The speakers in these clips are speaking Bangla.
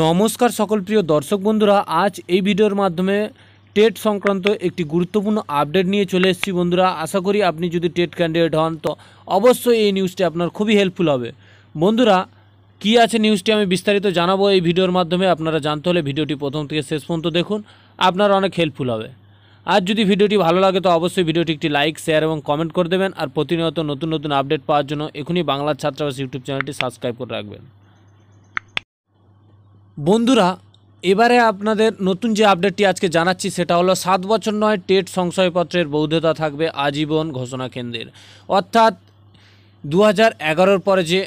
নমস্কার সকল প্রিয় দর্শক বন্ধুরা আজ এই ভিডিওর মাধ্যমে টেট সংক্রান্ত একটি গুরুত্বপূর্ণ আপডেট নিয়ে চলে এসেছি বন্ধুরা আশা করি আপনি যদি টেট ক্যান্ডিডেট হন তো অবশ্যই এই নিউজটি আপনার খুবই হেল্পফুল হবে বন্ধুরা কি আছে নিউজটি আমি বিস্তারিত জানাবো এই ভিডিওর মাধ্যমে আপনারা জানতে হলে ভিডিওটি প্রথম থেকে শেষ পর্যন্ত দেখুন আপনার অনেক হেল্পফুল হবে আর যদি ভিডিওটি ভালো লাগে তো অবশ্যই ভিডিওটি একটি লাইক শেয়ার এবং কমেন্ট করে দেবেন আর প্রতিনিয়ত নতুন নতুন আপডেট পাওয়ার জন্য এখনই বাংলার ছাত্রাবাস ইউটিউব চ্যানেলটি সাবস্ক্রাইব করে রাখবেন বন্ধুরা এবারে আপনাদের নতুন যে আপডেটটি আজকে জানাচ্ছি সেটা হলো সাত বছর নয় টেট সংশয়পত্রের বৈধতা থাকবে আজীবন ঘোষণা কেন্দ্রের অর্থাৎ দু হাজার পরে যে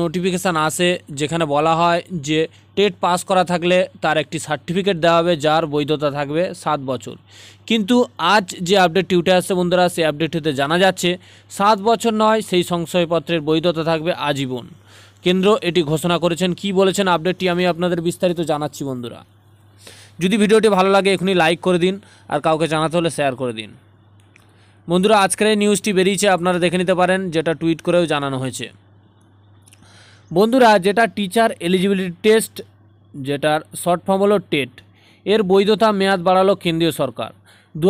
নোটিফিকেশান আসে যেখানে বলা হয় যে টেট পাস করা থাকলে তার একটি সার্টিফিকেট দেওয়া হবে যার বৈধতা থাকবে সাত বছর কিন্তু আজ যে আপডেটটি উঠে আসছে বন্ধুরা সেই আপডেটটিতে জানা যাচ্ছে সাত বছর নয় সেই সংশয়পত্রের বৈধতা থাকবে আজীবন কেন্দ্র এটি ঘোষণা করেছেন কি বলেছেন আপডেটটি আমি আপনাদের বিস্তারিত জানাচ্ছি বন্ধুরা যদি ভিডিওটি ভালো লাগে এখনই লাইক করে দিন আর কাউকে জানাতে হলে শেয়ার করে দিন বন্ধুরা আজকের এই নিউজটি বেরিয়েছে আপনারা দেখে নিতে পারেন যেটা টুইট করেও জানানো হয়েছে বন্ধুরা যেটা টিচার এলিজিবিলিটি টেস্ট যেটার শর্ট ফর্ম হলো টেট এর বৈধতা মেয়াদ বাড়ালো কেন্দ্রীয় সরকার দু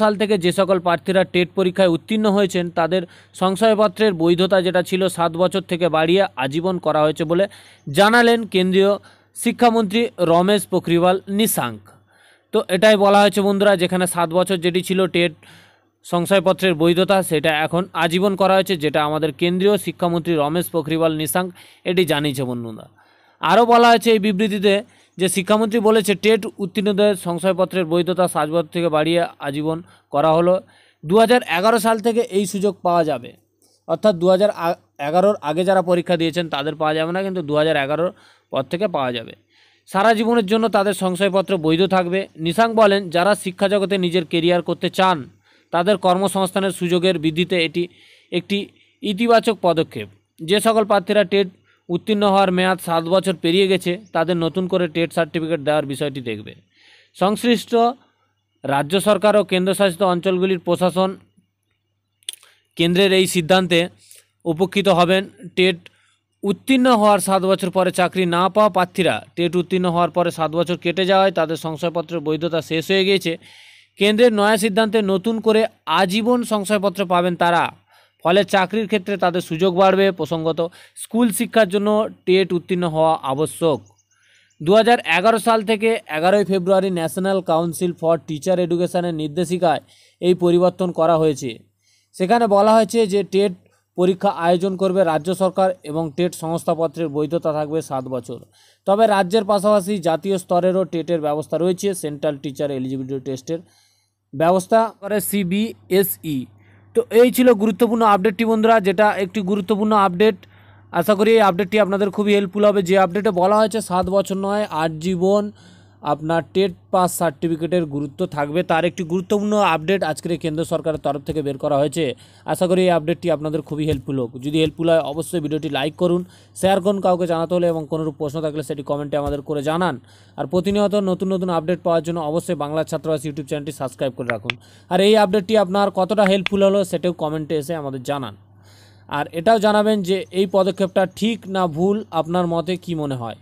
সাল থেকে যে সকল প্রার্থীরা টেট পরীক্ষায় উত্তীর্ণ হয়েছেন তাদের সংশয়পত্রের বৈধতা যেটা ছিল সাত বছর থেকে বাড়িয়ে আজীবন করা হয়েছে বলে জানালেন কেন্দ্রীয় শিক্ষামন্ত্রী রমেশ পোখরিওয়াল নিশাঙ্ক তো এটাই বলা হয়েছে বন্ধুরা যেখানে সাত বছর যেটি ছিল টেট সংশয়পত্রের বৈধতা সেটা এখন আজীবন করা হয়েছে যেটা আমাদের কেন্দ্রীয় শিক্ষামন্ত্রী রমেশ পোখরিওয়াল নিশাঙ্ক এটি জানিয়েছে বন্ধুরা আরও বলা হয়েছে এই বিবৃতিতে যে শিক্ষামন্ত্রী বলেছে টেট উত্তীর্ণদের সংশয়পত্রের বৈধতা সাত বছর থেকে বাড়িয়ে আজীবন করা হলো দু সাল থেকে এই সুযোগ পাওয়া যাবে অর্থাৎ দু হাজার এগারোর আগে যারা পরীক্ষা দিয়েছেন তাদের পাওয়া যাবে না কিন্তু দু হাজার এগারোর পর থেকে পাওয়া যাবে সারা জীবনের জন্য তাদের সংশয়পত্র বৈধ থাকবে নিশাং বলেন যারা শিক্ষা জগতে নিজের কেরিয়ার করতে চান তাদের কর্মসংস্থানের সুযোগের বৃদ্ধিতে এটি একটি ইতিবাচক পদক্ষেপ যে সকল প্রার্থীরা টেট উত্তীর্ণ হওয়ার মেয়াদ সাত বছর পেরিয়ে গেছে তাদের নতুন করে টেট সার্টিফিকেট দেওয়ার বিষয়টি দেখবে সংশ্লিষ্ট রাজ্য সরকার ও কেন্দ্রশাসিত অঞ্চলগুলির প্রশাসন কেন্দ্রের এই সিদ্ধান্তে উপকৃত হবেন টেট উত্তীর্ণ হওয়ার সাত বছর পরে চাকরি না পাওয়া প্রার্থীরা টেট উত্তীর্ণ হওয়ার পরে সাত বছর কেটে যাওয়ায় তাদের সংশয়পত্রের বৈধতা শেষ হয়ে গিয়েছে কেন্দ্রের নয়া সিদ্ধান্তে নতুন করে আজীবন সংশয়পত্র পাবেন তারা ফলে চাকরির ক্ষেত্রে তাদের সুযোগ বাড়বে প্রসঙ্গত স্কুল শিক্ষার জন্য টেট উত্তীর্ণ হওয়া আবশ্যক দু সাল থেকে এগারোই February national council for teacher এডুকেশনের নির্দেশিকায় এই পরিবর্তন করা হয়েছে সেখানে বলা হয়েছে যে টেট পরীক্ষা আয়োজন করবে রাজ্য সরকার এবং টেট সংস্থাপত্রের বৈধতা থাকবে সাত বছর তবে রাজ্যের পাশাপাশি জাতীয় স্তরেরও টেটের ব্যবস্থা রয়েছে সেন্ট্রাল টিচার এলিজিবিলিটি টেস্টের ব্যবস্থা করে সিবিএসই তো এই ছিল গুরুত্বপূর্ণ আপডেটটি বন্ধুরা যেটা একটি গুরুত্বপূর্ণ আপডেট আশা করি এই আপডেটটি আপনাদের খুবই হেল্পফুল হবে যে আপডেটে বলা হয়েছে সাত বছর নয় আট জীবন আপনার টেট পাস সার্টিফিকেটের গুরুত্ব থাকবে তার একটি গুরুত্বপূর্ণ আপডেট আজকের কেন্দ্র সরকারের তরফ থেকে বের করা হয়েছে আশা করি এই আপডেটটি আপনাদের খুবই হেল্পফুল হোক যদি হেল্পফুল হয় অবশ্যই ভিডিওটি লাইক করুন শেয়ার করুন কাউকে জানাতে হলে এবং কোনোরূপ প্রশ্ন থাকলে সেটি কমেন্টে আমাদের করে জানান আর প্রতিনিয়ত নতুন নতুন আপডেট পাওয়ার জন্য অবশ্যই বাংলা ছাত্রবাস ইউটিউব চ্যানেলটি সাবস্ক্রাইব করে রাখুন আর এই আপডেটটি আপনার কতটা হেল্পফুল হলো সেটাও কমেন্টে এসে আমাদের জানান আর এটাও জানাবেন যে এই পদক্ষেপটা ঠিক না ভুল আপনার মতে কি মনে হয়